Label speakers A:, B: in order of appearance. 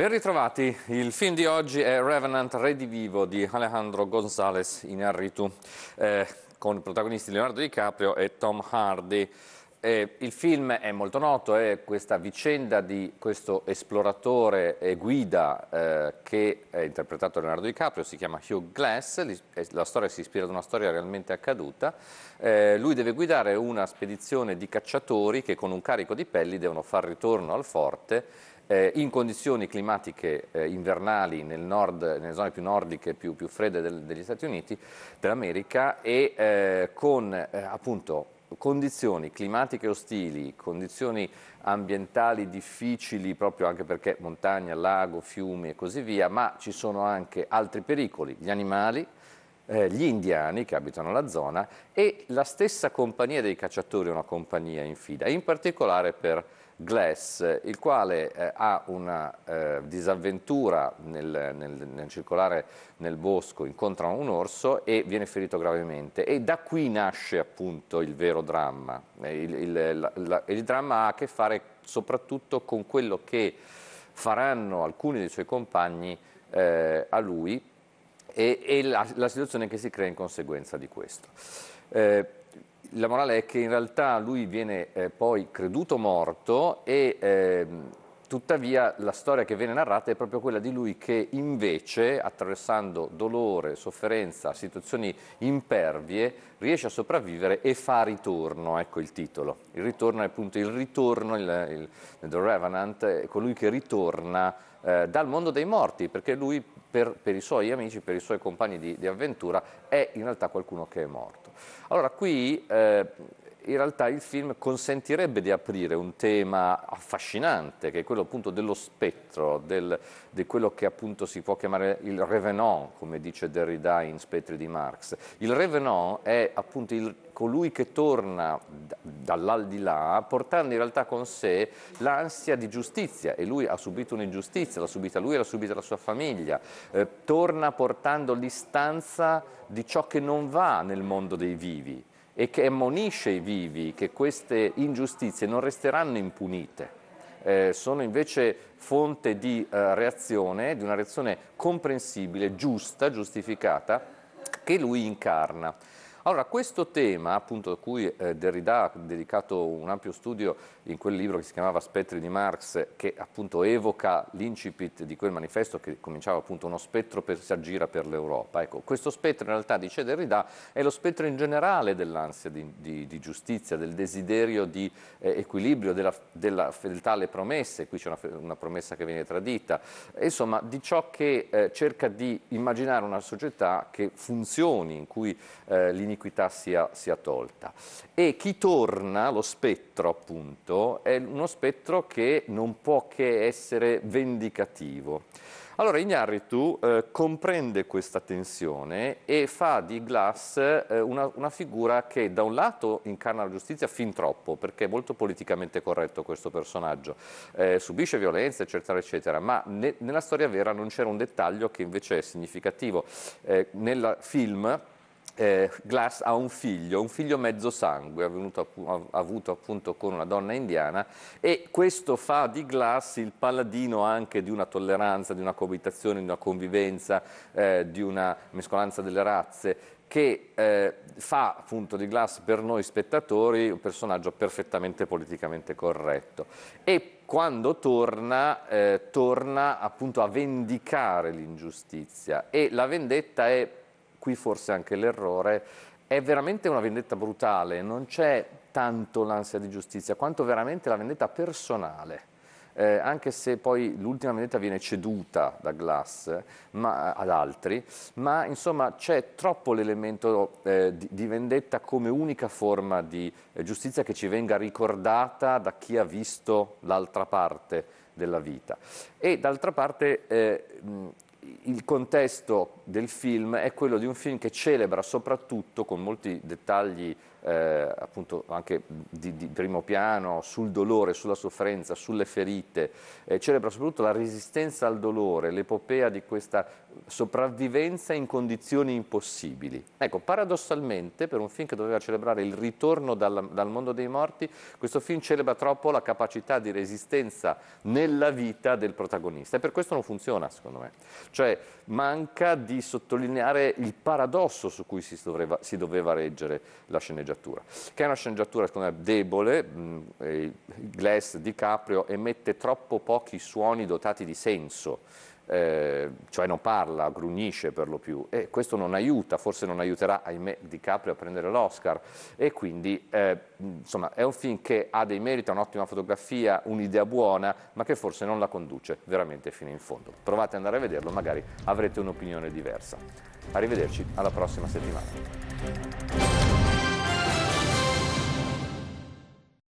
A: Ben ritrovati, il film di oggi è Revenant Redivivo di Alejandro González Inarritu eh, con protagonisti Leonardo DiCaprio e Tom Hardy. Eh, il film è molto noto, è questa vicenda di questo esploratore e guida eh, che è interpretato da Leonardo DiCaprio, si chiama Hugh Glass, la storia si ispira ad una storia realmente accaduta. Eh, lui deve guidare una spedizione di cacciatori che con un carico di pelli devono far ritorno al forte eh, in condizioni climatiche eh, invernali nel nord, nelle zone più nordiche, più, più fredde del, degli Stati Uniti, dell'America e eh, con eh, appunto condizioni climatiche ostili, condizioni ambientali difficili proprio anche perché montagna, lago, fiumi e così via, ma ci sono anche altri pericoli, gli animali, eh, gli indiani che abitano la zona e la stessa compagnia dei cacciatori è una compagnia in fida, in particolare per Glass, il quale eh, ha una eh, disavventura nel, nel, nel, circolare nel bosco, incontra un orso e viene ferito gravemente e da qui nasce appunto il vero dramma. Il, il, la, la, il dramma ha a che fare soprattutto con quello che faranno alcuni dei suoi compagni eh, a lui e, e la, la, situazione che si crea in conseguenza di questo. Eh, la morale è che in realtà lui viene eh, poi creduto morto e eh, tuttavia la storia che viene narrata è proprio quella di lui che invece, attraversando dolore, sofferenza, situazioni impervie, riesce a sopravvivere e fa ritorno, ecco il titolo. Il ritorno è appunto il ritorno, il, il, The Revenant, è colui che ritorna eh, dal mondo dei morti, perché lui per, per, i suoi amici, per i suoi compagni di, di avventura, è in realtà qualcuno che è morto. Allora qui eh, in realtà il film consentirebbe di aprire un tema affascinante che è quello appunto dello spettro, del, di quello che appunto si può chiamare il revenant, come dice Derrida in Spettri di Marx. Il revenant è appunto il, colui che torna dall'aldilà portando in realtà con sé l'ansia di giustizia e lui ha subito un'ingiustizia, l'ha subita lui e l'ha subita la sua famiglia, eh, torna portando l'istanza di ciò che non va nel mondo dei i vivi e che ammonisce i vivi che queste ingiustizie non resteranno impunite. Eh, sono invece fonte di eh, reazione, di una reazione comprensibile, giusta, giustificata, che lui incarna. Allora, questo tema, appunto, a cui eh, Derrida ha dedicato un ampio studio in quel libro che si chiamava Spettri di Marx, che appunto evoca l'incipit di quel manifesto che cominciava appunto uno spettro per, si aggira per l'Europa. Ecco, questo spettro in realtà, dice Derrida, è lo spettro in generale dell'ansia di, di, di, giustizia, del desiderio di eh, equilibrio, della, della, fedeltà alle promesse, qui c'è una, una, promessa che viene tradita, e, insomma di ciò che eh, cerca di immaginare una società che funzioni, in cui eh, l'iniquità sia, sia, tolta. E chi torna, lo spettro appunto, è uno spettro che non può che essere vendicativo. Allora Ignarritu eh, comprende questa tensione e fa di Glass eh, una, una, figura che da un lato incarna la giustizia fin troppo, perché è molto politicamente corretto questo personaggio, eh, subisce violenze eccetera eccetera, ma ne, nella storia vera non c'era un dettaglio che invece è significativo. Eh, nel film eh, Glass ha un figlio, un figlio mezzo sangue, avvenuto, avuto appunto con una donna indiana e questo fa di Glass il paladino anche di una tolleranza, di una coabitazione, di una convivenza, eh, di una mescolanza delle razze che eh, fa appunto di Glass per noi spettatori un personaggio perfettamente politicamente corretto e quando torna, eh, torna appunto a vendicare l'ingiustizia e la vendetta è qui forse anche l'errore, è veramente una vendetta brutale, non c'è tanto l'ansia di giustizia, quanto veramente la vendetta personale. Eh, anche se poi l'ultima vendetta viene ceduta da Glass ma, ad altri, ma insomma c'è troppo l'elemento eh, di, di, vendetta come unica forma di eh, giustizia che ci venga ricordata da chi ha visto l'altra parte della vita. E d'altra parte eh, il contesto del film è quello di un film che celebra soprattutto con molti dettagli eh, appunto anche di, di, primo piano sul dolore, sulla sofferenza, sulle ferite, eh, celebra soprattutto la resistenza al dolore, l'epopea di questa sopravvivenza in condizioni impossibili. Ecco, paradossalmente per un film che doveva celebrare il ritorno dal, dal mondo dei morti, questo film celebra troppo la capacità di resistenza nella vita del protagonista e per questo non funziona secondo me, cioè manca di sottolineare il paradosso su cui si doveva, si doveva reggere la sceneggiatura, che è una sceneggiatura secondo me, debole, mh, mm, Glass, DiCaprio emette troppo pochi suoni dotati di senso eh, cioè non parla, grugnisce per lo più e questo non aiuta, forse non aiuterà ahimè DiCaprio a prendere l'Oscar e quindi eh, insomma è un film che ha dei meriti, ha un'ottima fotografia, un'idea buona ma che forse non la conduce veramente fino in fondo. Provate ad andare a vederlo, magari avrete un'opinione diversa. Arrivederci alla prossima settimana.